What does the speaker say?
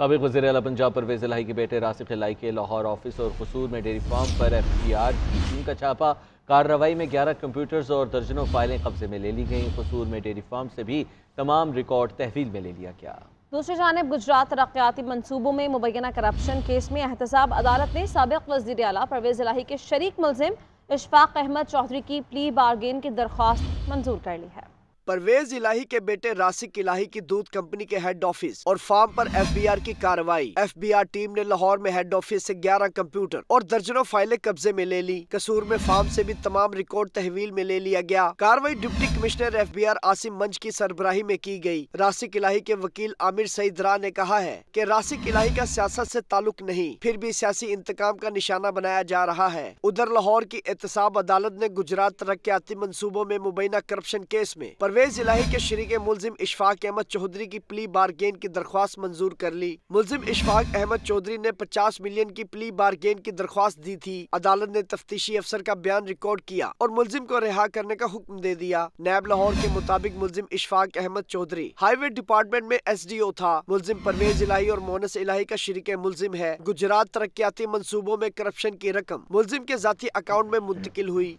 सबक वजी अला पंजाब परवेज लाई के बेटे रासिक लाई के लाहौर ऑफिस और कसूर में डेयरी फार्म पर एफ टी आर की टीम का छापा कार्रवाई में ग्यारह कंप्यूटर्स और दर्जनों फाइलें कब्जे में ले ली गई कसूर में डेयरी फार्म से भी तमाम रिकॉर्ड तहवील में ले लिया गया दूसरी जानब गुजरात तरक्याती मनसूबों में मुबैना करप्शन केस में एहतसाब अदालत ने सबक वजी अला परवेज लाही के शरीक मुलिम इशफाक अहमद चौधरी की प्ली बारगेन की दरख्वास्त मंजूर कर ली है परवेज इलाही के बेटे रासिक इलाही की दूध कंपनी के हेड ऑफिस और फार्म पर एफबीआर की कार्रवाई एफबीआर टीम ने लाहौर में हेड ऑफिस से 11 कंप्यूटर और दर्जनों फाइलें कब्जे में ले ली कसूर में फार्म से भी तमाम रिकॉर्ड तहवील में ले लिया गया कार्रवाई deputy commissioner F B R Asim मंच की सरबराही में की गयी रासिक इलाही के वकील आमिर सईद रा ने कहा है की रासिक इलाही का सियासत ऐसी ताल्लुक नहीं फिर भी सियासी इंतकाम का निशाना बनाया जा रहा है उधर लाहौर की एहतसाब अदालत ने गुजरात तरक्याती मनसूबों में मुबैना करप्शन केस में परवेज इलाही के शरीक मुलिम इशफाक अहमद चौधरी की प्ली बारगेन की दरख्वास्त मंजूर कर ली मुलिम इशफाक अहमद चौधरी ने पचास मिलियन की प्ली बारगेन की दरख्वास्त दी थी अदालत ने तफ्तीशी अफसर का बयान रिकॉर्ड किया और मुलजिम को रिहा करने का हुक्म दे दिया नैब लाहौर के मुताबिक मुलिम इशफाक अहमद चौधरी हाईवे डिपार्टमेंट में एस डी ओ था मुलिम परवेज इलाही और मोनस इलाही का शरीक मुलिम है गुजरात तरक्याती मनसूबों में करप्शन की रकम मुलजिम के जाती अकाउंट में मुंतकिल हुई